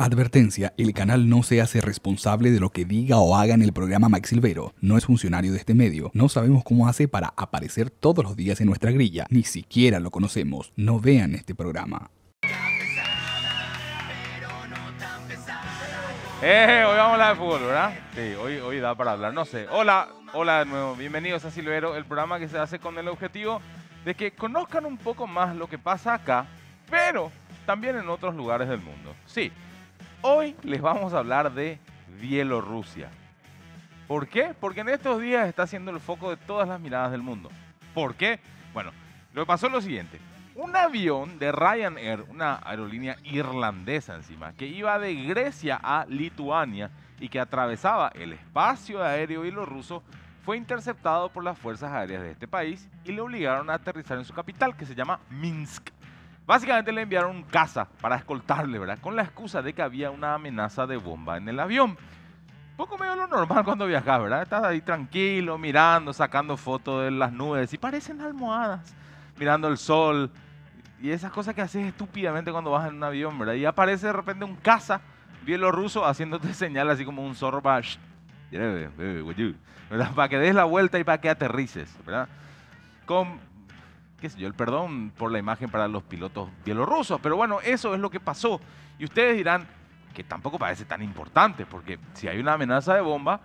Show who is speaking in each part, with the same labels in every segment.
Speaker 1: Advertencia, el canal no se hace responsable de lo que diga o haga en el programa Max Silvero. No es funcionario de este medio. No sabemos cómo hace para aparecer todos los días en nuestra grilla. Ni siquiera lo conocemos. No vean este programa. Eh, eh, hoy vamos a hablar de fútbol, ¿verdad? Sí, hoy, hoy da para hablar. No sé. Hola, hola de nuevo. Bienvenidos a Silvero, el programa que se hace con el objetivo de que conozcan un poco más lo que pasa acá, pero también en otros lugares del mundo. Sí. Hoy les vamos a hablar de Bielorrusia. ¿Por qué? Porque en estos días está siendo el foco de todas las miradas del mundo. ¿Por qué? Bueno, lo que pasó es lo siguiente. Un avión de Ryanair, una aerolínea irlandesa encima, que iba de Grecia a Lituania y que atravesaba el espacio aéreo bielorruso, fue interceptado por las fuerzas aéreas de este país y le obligaron a aterrizar en su capital, que se llama Minsk. Básicamente le enviaron un caza para escoltarle, ¿verdad? Con la excusa de que había una amenaza de bomba en el avión. Poco medio lo normal cuando viajas, ¿verdad? Estás ahí tranquilo, mirando, sacando fotos de las nubes y parecen almohadas, mirando el sol y esas cosas que haces estúpidamente cuando vas en un avión, ¿verdad? Y aparece de repente un caza bielorruso haciéndote señal así como un zorro para, para que des la vuelta y para que aterrices, ¿verdad? Con que yo, el perdón por la imagen para los pilotos bielorrusos. Pero bueno, eso es lo que pasó. Y ustedes dirán que tampoco parece tan importante, porque si hay una amenaza de bomba,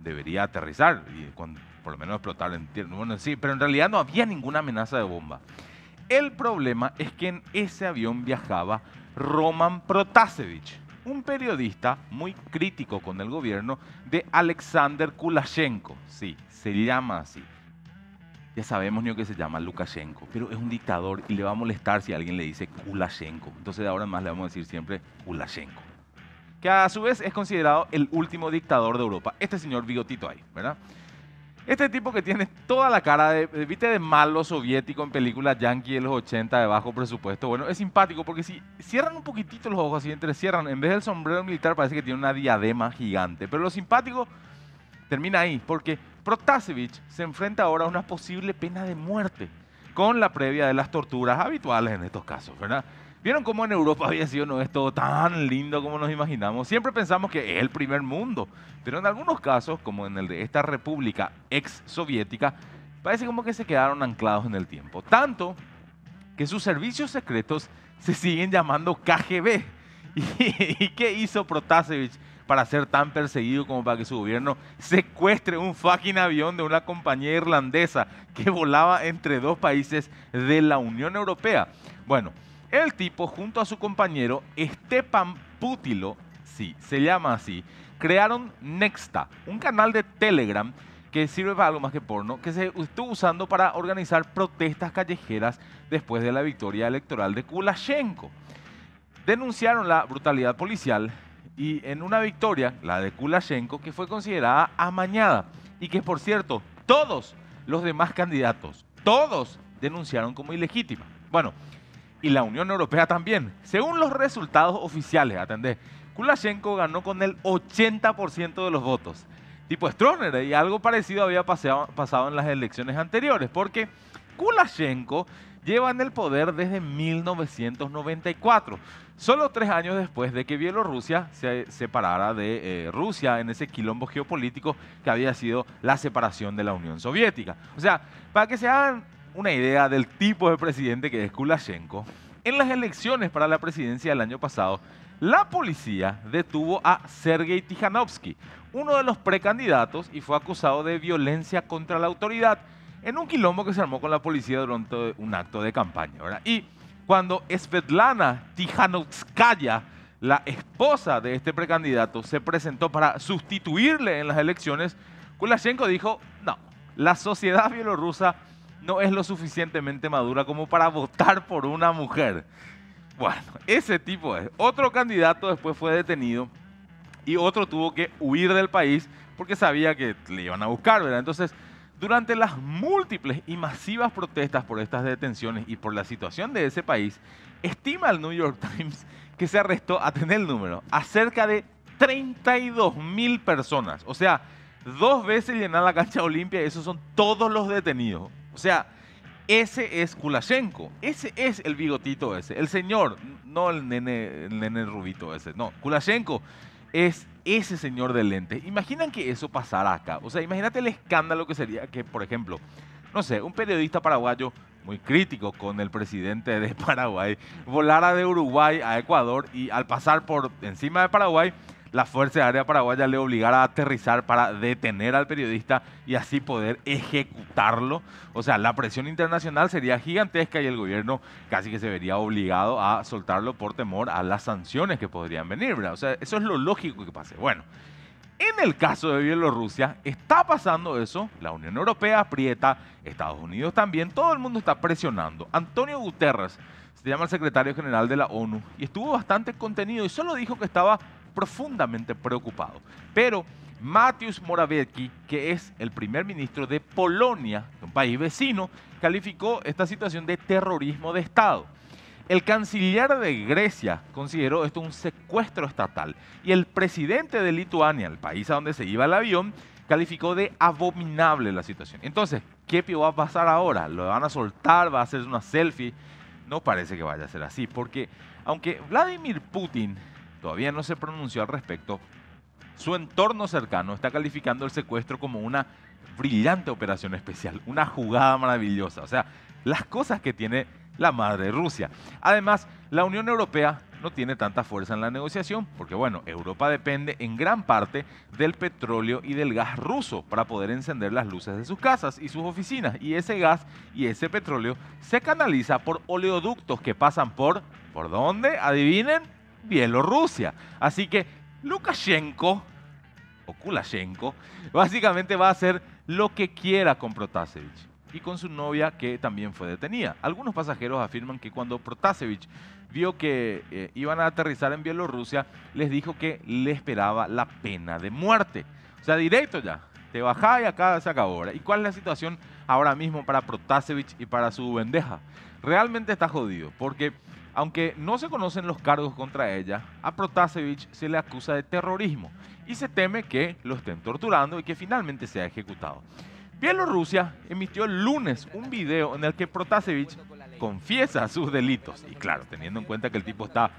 Speaker 1: debería aterrizar y por lo menos explotar en tierra. Bueno, sí, pero en realidad no había ninguna amenaza de bomba. El problema es que en ese avión viajaba Roman Protasevich, un periodista muy crítico con el gobierno de Alexander Kulashenko. Sí, se llama así. Ya sabemos ni que se llama Lukashenko, pero es un dictador y le va a molestar si alguien le dice Kulashenko. Entonces de ahora en más le vamos a decir siempre Kulashenko. Que a su vez es considerado el último dictador de Europa. Este señor bigotito ahí, ¿verdad? Este tipo que tiene toda la cara de, ¿viste? de malo soviético en películas yankee de los 80 de bajo presupuesto. Bueno, es simpático porque si cierran un poquitito los ojos, entre cierran, en vez del sombrero militar parece que tiene una diadema gigante. Pero lo simpático termina ahí, porque Protasevich se enfrenta ahora a una posible pena de muerte, con la previa de las torturas habituales en estos casos, ¿verdad? ¿Vieron cómo en Europa había sido no es todo tan lindo como nos imaginamos? Siempre pensamos que es el primer mundo, pero en algunos casos, como en el de esta república ex soviética, parece como que se quedaron anclados en el tiempo. Tanto que sus servicios secretos se siguen llamando KGB. ¿Y, qué hizo Protasevich para ser tan perseguido como para que su gobierno secuestre un fucking avión de una compañía irlandesa que volaba entre dos países de la Unión Europea. Bueno, el tipo junto a su compañero Stepan Putilo, sí, se llama así, crearon Nexta, un canal de Telegram que sirve para algo más que porno, que se estuvo usando para organizar protestas callejeras después de la victoria electoral de Kulashenko. Denunciaron la brutalidad policial, y en una victoria, la de Kulashenko, que fue considerada amañada y que, por cierto, todos los demás candidatos, todos denunciaron como ilegítima. Bueno, y la Unión Europea también. Según los resultados oficiales, atendé, Kulashenko ganó con el 80% de los votos. Tipo Stroner, ¿eh? y algo parecido había pasado en las elecciones anteriores, porque Kulashenko lleva en el poder desde 1994. Solo tres años después de que Bielorrusia se separara de eh, Rusia en ese quilombo geopolítico que había sido la separación de la Unión Soviética. O sea, para que se hagan una idea del tipo de presidente que es Kulashenko, en las elecciones para la presidencia del año pasado, la policía detuvo a Sergei Tijanovsky, uno de los precandidatos, y fue acusado de violencia contra la autoridad en un quilombo que se armó con la policía durante un acto de campaña. Y cuando Svetlana Tijanovskaya, la esposa de este precandidato, se presentó para sustituirle en las elecciones, Kulashenko dijo, no, la sociedad bielorrusa no es lo suficientemente madura como para votar por una mujer. Bueno, ese tipo es. Otro candidato después fue detenido y otro tuvo que huir del país porque sabía que le iban a buscar, ¿verdad? Entonces, durante las múltiples y masivas protestas por estas detenciones y por la situación de ese país, estima el New York Times que se arrestó, a tener el número, a cerca de 32 mil personas. O sea, dos veces llenar la cancha Olimpia esos son todos los detenidos. O sea, ese es Kulashenko. Ese es el bigotito ese. El señor, no el nene, el nene rubito ese. No, Kulashenko es ese señor de lente. Imaginan que eso pasara acá. O sea, imagínate el escándalo que sería que, por ejemplo, no sé, un periodista paraguayo muy crítico con el presidente de Paraguay volara de Uruguay a Ecuador y al pasar por encima de Paraguay la Fuerza Aérea Paraguaya le obligara a aterrizar para detener al periodista y así poder ejecutarlo. O sea, la presión internacional sería gigantesca y el gobierno casi que se vería obligado a soltarlo por temor a las sanciones que podrían venir. O sea, eso es lo lógico que pase. Bueno. En el caso de Bielorrusia, está pasando eso. La Unión Europea aprieta, Estados Unidos también, todo el mundo está presionando. Antonio Guterres se llama el secretario general de la ONU y estuvo bastante contenido y solo dijo que estaba profundamente preocupado. Pero Mateusz Morawiecki, que es el primer ministro de Polonia, un país vecino, calificó esta situación de terrorismo de Estado. El canciller de Grecia consideró esto un secuestro estatal y el presidente de Lituania, el país a donde se iba el avión, calificó de abominable la situación. Entonces, ¿qué va a pasar ahora? ¿Lo van a soltar? ¿Va a hacer una selfie? No parece que vaya a ser así, porque aunque Vladimir Putin todavía no se pronunció al respecto, su entorno cercano está calificando el secuestro como una brillante operación especial, una jugada maravillosa. O sea, las cosas que tiene la madre Rusia. Además, la Unión Europea no tiene tanta fuerza en la negociación, porque bueno, Europa depende en gran parte del petróleo y del gas ruso para poder encender las luces de sus casas y sus oficinas. Y ese gas y ese petróleo se canaliza por oleoductos que pasan por... ¿Por dónde? Adivinen Bielorrusia. Así que Lukashenko, o Kulashenko, básicamente va a hacer lo que quiera con Protasevich y con su novia que también fue detenida. Algunos pasajeros afirman que cuando Protasevich vio que eh, iban a aterrizar en Bielorrusia, les dijo que le esperaba la pena de muerte. O sea, directo ya. Te bajás y acá se acabó. ¿Y cuál es la situación ahora mismo para Protasevich y para su bendeja? Realmente está jodido, porque aunque no se conocen los cargos contra ella, a Protasevich se le acusa de terrorismo y se teme que lo estén torturando y que finalmente sea ejecutado. Bielorrusia emitió el lunes un video en el que Protasevich confiesa sus delitos. Y claro, teniendo en cuenta que el tipo está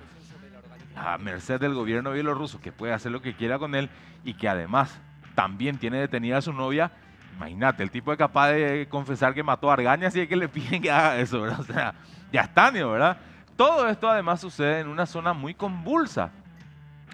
Speaker 1: a merced del gobierno bielorruso, que puede hacer lo que quiera con él y que además también tiene detenida a su novia, imagínate, el tipo es capaz de confesar que mató a Argaña, así que le piden que haga eso, ¿verdad? O sea, ya está, ¿verdad? Todo esto además sucede en una zona muy convulsa,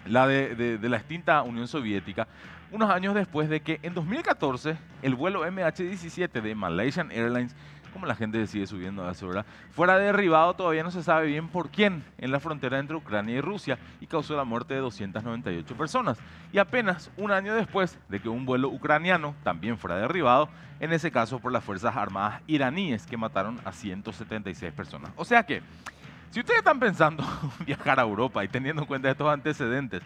Speaker 1: la de, la extinta Unión Soviética, unos años después de que en 2014 el vuelo MH17 de Malaysian Airlines, como la gente sigue subiendo a esa hora, fuera derribado todavía no se sabe bien por quién en la frontera entre Ucrania y Rusia y causó la muerte de 298 personas. Y apenas un año después de que un vuelo ucraniano también fuera derribado, en ese caso por las Fuerzas Armadas iraníes que mataron a 176 personas. O sea que si ustedes están pensando en viajar a Europa y teniendo en cuenta estos antecedentes,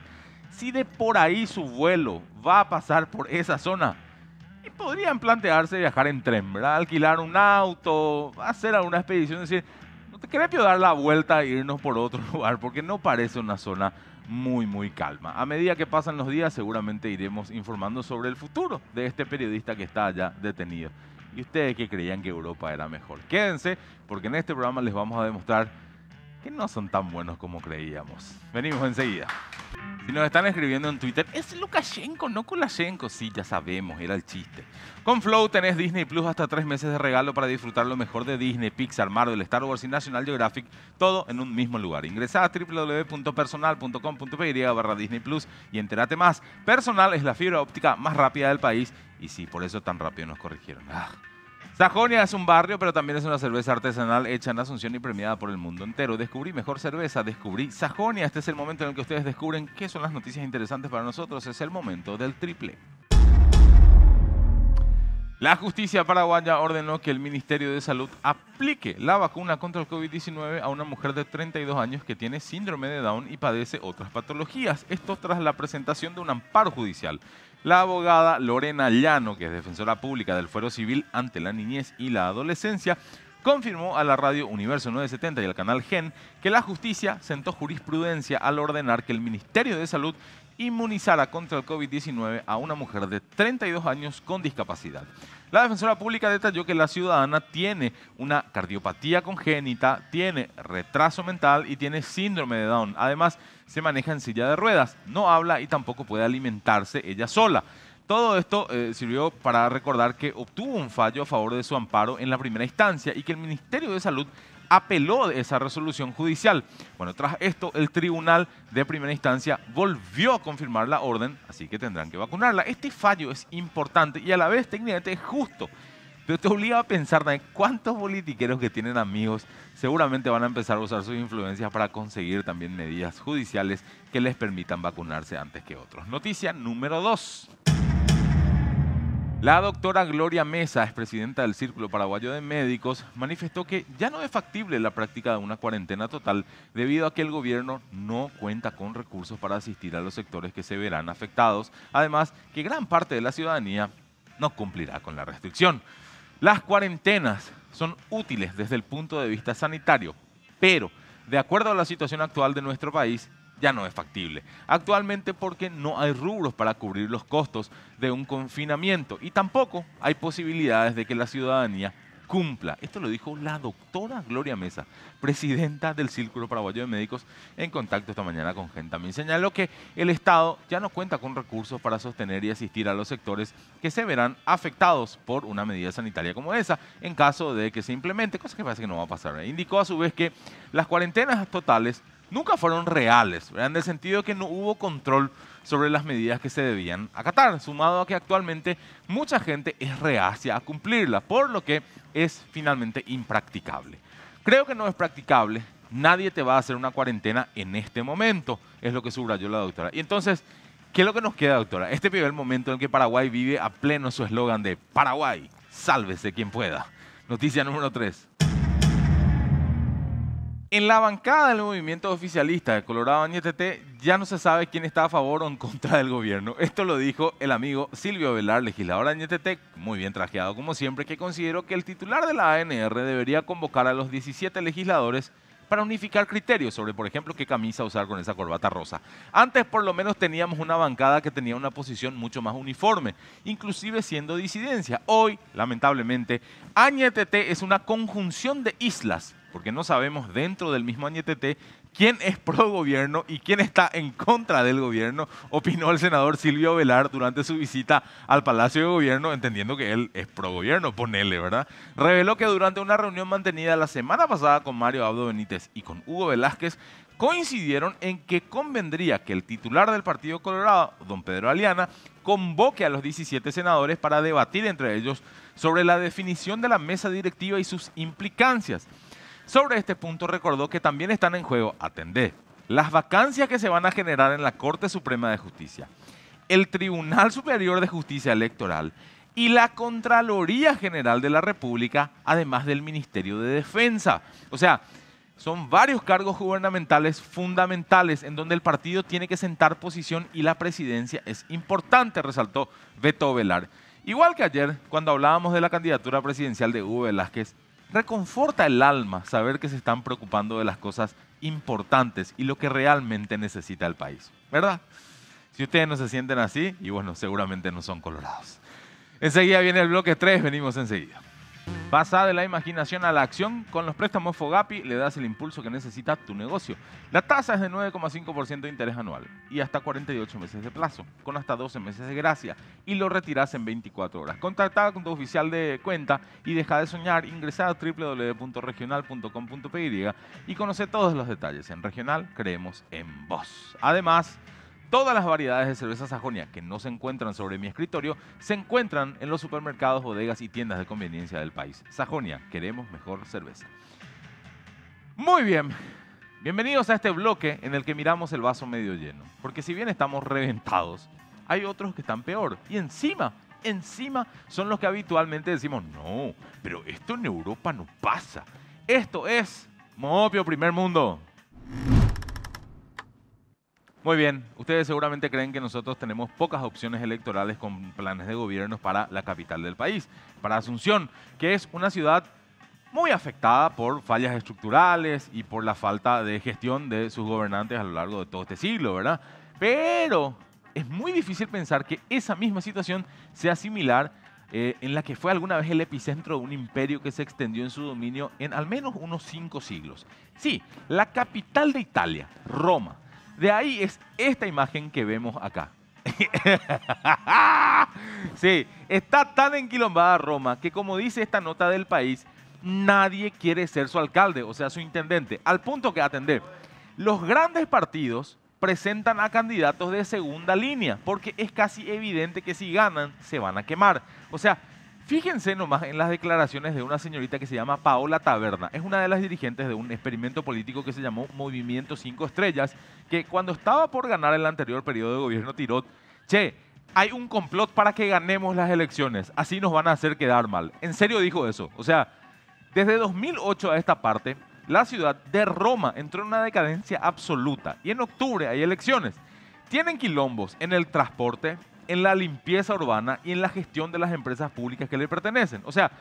Speaker 1: si de por ahí su vuelo va a pasar por esa zona, podrían plantearse viajar en tren, Alquilar un auto, hacer alguna expedición, decir, no te que dar la vuelta e irnos por otro lugar, porque no parece una zona muy, muy calma. A medida que pasan los días, seguramente iremos informando sobre el futuro de este periodista que está allá detenido. Y ustedes que creían que Europa era mejor, quédense, porque en este programa les vamos a demostrar que no son tan buenos como creíamos. Venimos enseguida. Si nos están escribiendo en Twitter, es Lukashenko, no Kulashenko? Sí, ya sabemos, era el chiste. Con Flow tenés Disney Plus hasta tres meses de regalo para disfrutar lo mejor de Disney, Pixar, Marvel, Star Wars y National Geographic, todo en un mismo lugar. Ingresa a www.personal.com.py barra y entérate más. Personal es la fibra óptica más rápida del país y sí, por eso tan rápido nos corrigieron. Ah. Sajonia es un barrio, pero también es una cerveza artesanal hecha en Asunción y premiada por el mundo entero. Descubrí mejor cerveza, descubrí Sajonia. Este es el momento en el que ustedes descubren qué son las noticias interesantes para nosotros. Es el momento del triple. La justicia paraguaya ordenó que el Ministerio de Salud aplique la vacuna contra el COVID-19 a una mujer de 32 años que tiene síndrome de Down y padece otras patologías. Esto tras la presentación de un amparo judicial. La abogada Lorena Llano, que es defensora pública del Fuero Civil ante la niñez y la adolescencia, confirmó a la radio Universo 970 y al canal Gen que la justicia sentó jurisprudencia al ordenar que el Ministerio de Salud inmunizara contra el COVID-19 a una mujer de 32 años con discapacidad. La defensora pública detalló que la ciudadana tiene una cardiopatía congénita, tiene retraso mental y tiene síndrome de Down. Además, se maneja en silla de ruedas, no habla y tampoco puede alimentarse ella sola. Todo esto eh, sirvió para recordar que obtuvo un fallo a favor de su amparo en la primera instancia y que el Ministerio de Salud apeló de esa resolución judicial. Bueno, tras esto, el tribunal de primera instancia volvió a confirmar la orden, así que tendrán que vacunarla. Este fallo es importante y a la vez técnicamente justo. Pero te obliga a pensar, ¿cuántos politiqueros que tienen amigos seguramente van a empezar a usar sus influencias para conseguir también medidas judiciales que les permitan vacunarse antes que otros? Noticia número 2. La doctora Gloria Mesa, expresidenta presidenta del Círculo Paraguayo de Médicos, manifestó que ya no es factible la práctica de una cuarentena total debido a que el gobierno no cuenta con recursos para asistir a los sectores que se verán afectados, además que gran parte de la ciudadanía no cumplirá con la restricción. Las cuarentenas son útiles desde el punto de vista sanitario, pero de acuerdo a la situación actual de nuestro país, ya no es factible. Actualmente porque no hay rubros para cubrir los costos de un confinamiento y tampoco hay posibilidades de que la ciudadanía cumpla. Esto lo dijo la doctora Gloria Mesa, presidenta del Círculo Paraguayo de Médicos, en contacto esta mañana con gente. También señaló que el Estado ya no cuenta con recursos para sostener y asistir a los sectores que se verán afectados por una medida sanitaria como esa, en caso de que se implemente, cosa que parece que no va a pasar. Indicó a su vez que las cuarentenas totales nunca fueron reales, en el sentido que no hubo control sobre las medidas que se debían acatar, sumado a que actualmente mucha gente es reacia a cumplirla, por lo que es finalmente impracticable. Creo que no es practicable, nadie te va a hacer una cuarentena en este momento, es lo que subrayó la doctora. Y entonces, ¿qué es lo que nos queda, doctora? Este el momento en que Paraguay vive a pleno su eslogan de Paraguay, sálvese quien pueda. Noticia número 3. En la bancada del movimiento oficialista de Colorado Añetete ya no se sabe quién está a favor o en contra del gobierno. Esto lo dijo el amigo Silvio Velar, legislador Añetete, muy bien trajeado como siempre, que consideró que el titular de la ANR debería convocar a los 17 legisladores para unificar criterios sobre, por ejemplo, qué camisa usar con esa corbata rosa. Antes por lo menos teníamos una bancada que tenía una posición mucho más uniforme, inclusive siendo disidencia. Hoy, lamentablemente, Añetete es una conjunción de islas porque no sabemos dentro del mismo añetete quién es pro gobierno y quién está en contra del gobierno, opinó el senador Silvio Velar durante su visita al Palacio de Gobierno, entendiendo que él es pro gobierno, ponele, ¿verdad? Reveló que durante una reunión mantenida la semana pasada con Mario Abdo Benítez y con Hugo Velázquez, coincidieron en que convendría que el titular del Partido Colorado, don Pedro Aliana, convoque a los 17 senadores para debatir entre ellos sobre la definición de la mesa directiva y sus implicancias. Sobre este punto recordó que también están en juego, atendé, las vacancias que se van a generar en la Corte Suprema de Justicia, el Tribunal Superior de Justicia Electoral y la Contraloría General de la República, además del Ministerio de Defensa. O sea, son varios cargos gubernamentales fundamentales en donde el partido tiene que sentar posición y la presidencia es importante, resaltó Beto Velar. Igual que ayer, cuando hablábamos de la candidatura presidencial de Hugo Velázquez, reconforta el alma saber que se están preocupando de las cosas importantes y lo que realmente necesita el país, ¿verdad? Si ustedes no se sienten así, y bueno, seguramente no son colorados. Enseguida viene el bloque 3, venimos enseguida. Pasa de la imaginación a la acción. Con los préstamos Fogapi le das el impulso que necesita tu negocio. La tasa es de 9,5% de interés anual y hasta 48 meses de plazo, con hasta 12 meses de gracia y lo retiras en 24 horas. Contacta con tu oficial de cuenta y deja de soñar. Ingresa a www.regional.com.py y conoce todos los detalles. En Regional creemos en vos. Además, Todas las variedades de cerveza Sajonia que no se encuentran sobre mi escritorio se encuentran en los supermercados, bodegas y tiendas de conveniencia del país. Sajonia, queremos mejor cerveza. Muy bien, bienvenidos a este bloque en el que miramos el vaso medio lleno. Porque si bien estamos reventados, hay otros que están peor. Y encima, encima son los que habitualmente decimos, no, pero esto en Europa no pasa. Esto es Mopio Primer Mundo. Muy bien, ustedes seguramente creen que nosotros tenemos pocas opciones electorales con planes de gobierno para la capital del país, para Asunción, que es una ciudad muy afectada por fallas estructurales y por la falta de gestión de sus gobernantes a lo largo de todo este siglo, ¿verdad? Pero es muy difícil pensar que esa misma situación sea similar eh, en la que fue alguna vez el epicentro de un imperio que se extendió en su dominio en al menos unos cinco siglos. Sí, la capital de Italia, Roma, de ahí es esta imagen que vemos acá. sí, está tan enquilombada Roma que como dice esta nota del país, nadie quiere ser su alcalde, o sea, su intendente, al punto que atender. Los grandes partidos presentan a candidatos de segunda línea, porque es casi evidente que si ganan se van a quemar. O sea, Fíjense nomás en las declaraciones de una señorita que se llama Paola Taberna. Es una de las dirigentes de un experimento político que se llamó Movimiento 5 Estrellas, que cuando estaba por ganar el anterior periodo de gobierno tiró, che, hay un complot para que ganemos las elecciones, así nos van a hacer quedar mal. En serio dijo eso. O sea, desde 2008 a esta parte, la ciudad de Roma entró en una decadencia absoluta y en octubre hay elecciones. Tienen quilombos en el transporte, en la limpieza urbana y en la gestión de las empresas públicas que le pertenecen. O sea,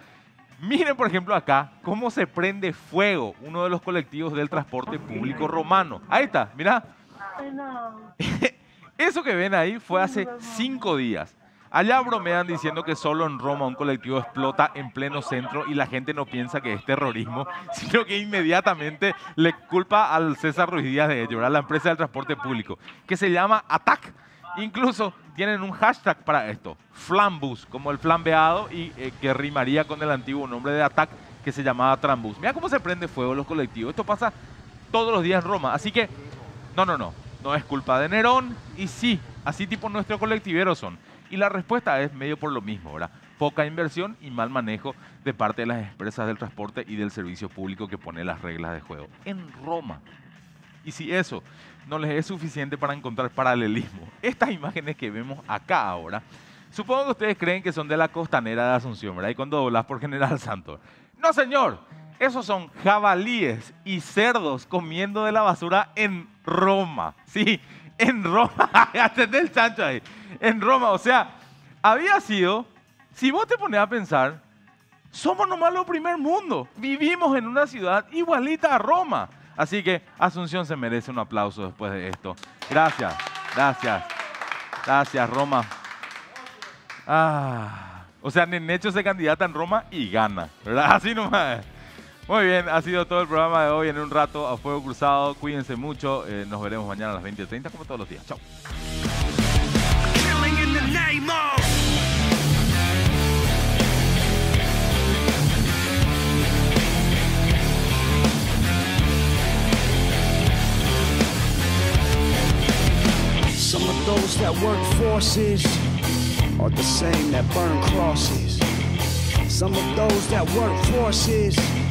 Speaker 1: miren por ejemplo acá cómo se prende fuego uno de los colectivos del transporte público romano. Ahí está, mirá. Eso que ven ahí fue hace cinco días. Allá bromean diciendo que solo en Roma un colectivo explota en pleno centro y la gente no piensa que es terrorismo, sino que inmediatamente le culpa al César Ruiz Díaz de llorar la empresa del transporte público, que se llama ATAC Incluso tienen un hashtag para esto, Flambus, como el flambeado y eh, que rimaría con el antiguo nombre de Attack que se llamaba Trambus. Mira cómo se prende fuego los colectivos. Esto pasa todos los días en Roma. Así que, no, no, no. No es culpa de Nerón. Y sí, así tipo nuestro colectiveros son. Y la respuesta es medio por lo mismo, ¿verdad? Poca inversión y mal manejo de parte de las empresas del transporte y del servicio público que pone las reglas de juego en Roma. Y si eso no les es suficiente para encontrar paralelismo. Estas imágenes que vemos acá ahora, supongo que ustedes creen que son de la costanera de Asunción, ¿verdad? Y cuando doblas por General Santos. No, señor, esos son jabalíes y cerdos comiendo de la basura en Roma. Sí, en Roma. Atendé el chancho ahí. En Roma, o sea, había sido, si vos te pones a pensar, somos nomás lo primer mundo. Vivimos en una ciudad igualita a Roma. Así que Asunción se merece un aplauso después de esto. Gracias, gracias, gracias Roma. Ah, o sea, Nenecho se candidata en Roma y gana, ¿verdad? Así nomás. Muy bien, ha sido todo el programa de hoy en un rato a fuego cruzado. Cuídense mucho, eh, nos veremos mañana a las 20.30 como todos los días. Chao. those that work forces are the same that burn crosses. Some of those that work forces